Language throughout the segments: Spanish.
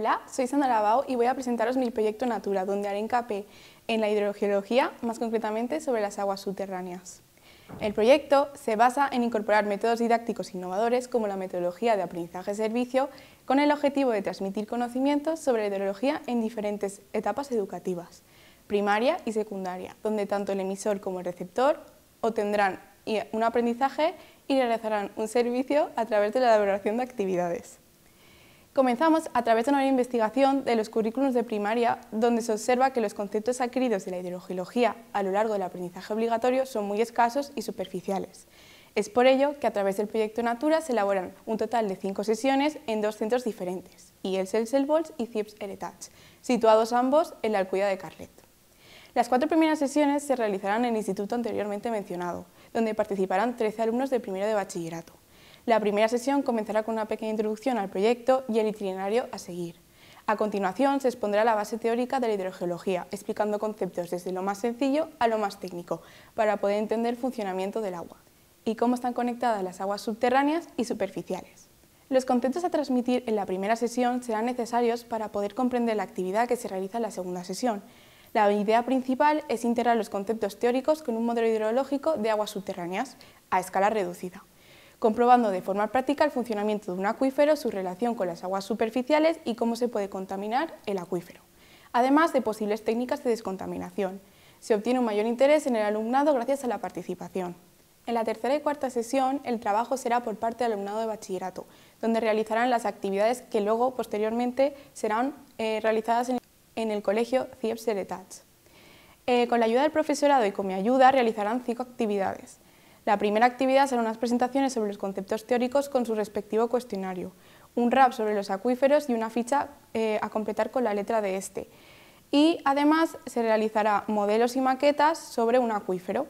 Hola, soy Sandra Labao y voy a presentaros mi proyecto Natura, donde haré hincapié en la hidrogeología, más concretamente sobre las aguas subterráneas. El proyecto se basa en incorporar métodos didácticos innovadores como la metodología de aprendizaje-servicio con el objetivo de transmitir conocimientos sobre la en diferentes etapas educativas, primaria y secundaria, donde tanto el emisor como el receptor obtendrán un aprendizaje y realizarán un servicio a través de la elaboración de actividades. Comenzamos a través de una investigación de los currículos de primaria, donde se observa que los conceptos adquiridos de la ideología a lo largo del aprendizaje obligatorio son muy escasos y superficiales. Es por ello que a través del proyecto Natura se elaboran un total de cinco sesiones en dos centros diferentes, y e El y CIEPS eretach situados ambos en la Alcuida de Carlet. Las cuatro primeras sesiones se realizarán en el instituto anteriormente mencionado, donde participarán 13 alumnos de primero de bachillerato. La primera sesión comenzará con una pequeña introducción al proyecto y el itinerario a seguir. A continuación se expondrá la base teórica de la hidrogeología, explicando conceptos desde lo más sencillo a lo más técnico, para poder entender el funcionamiento del agua y cómo están conectadas las aguas subterráneas y superficiales. Los conceptos a transmitir en la primera sesión serán necesarios para poder comprender la actividad que se realiza en la segunda sesión. La idea principal es integrar los conceptos teóricos con un modelo hidrológico de aguas subterráneas, a escala reducida comprobando de forma práctica el funcionamiento de un acuífero, su relación con las aguas superficiales y cómo se puede contaminar el acuífero, además de posibles técnicas de descontaminación. Se obtiene un mayor interés en el alumnado gracias a la participación. En la tercera y cuarta sesión, el trabajo será por parte del alumnado de bachillerato, donde realizarán las actividades que luego, posteriormente, serán eh, realizadas en, el colegio CIEPS de. Eh, con la ayuda del profesorado y con mi ayuda, realizarán cinco actividades. La primera actividad será unas presentaciones sobre los conceptos teóricos con su respectivo cuestionario, un rap sobre los acuíferos y una ficha eh, a completar con la letra de este. Y además se realizarán modelos y maquetas sobre un acuífero.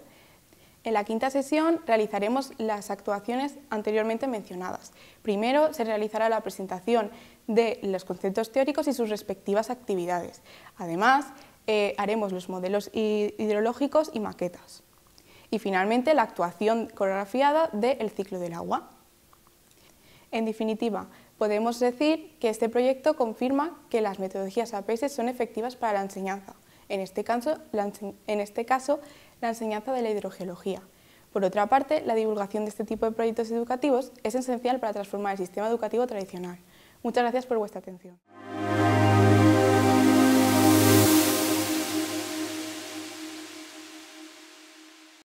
En la quinta sesión realizaremos las actuaciones anteriormente mencionadas. Primero se realizará la presentación de los conceptos teóricos y sus respectivas actividades. Además, eh, haremos los modelos hidrológicos y maquetas y finalmente la actuación coreografiada del ciclo del agua. En definitiva, podemos decir que este proyecto confirma que las metodologías APS son efectivas para la enseñanza, este en este caso, la enseñanza de la hidrogeología. Por otra parte, la divulgación de este tipo de proyectos educativos es esencial para transformar el sistema educativo tradicional. Muchas gracias por vuestra atención.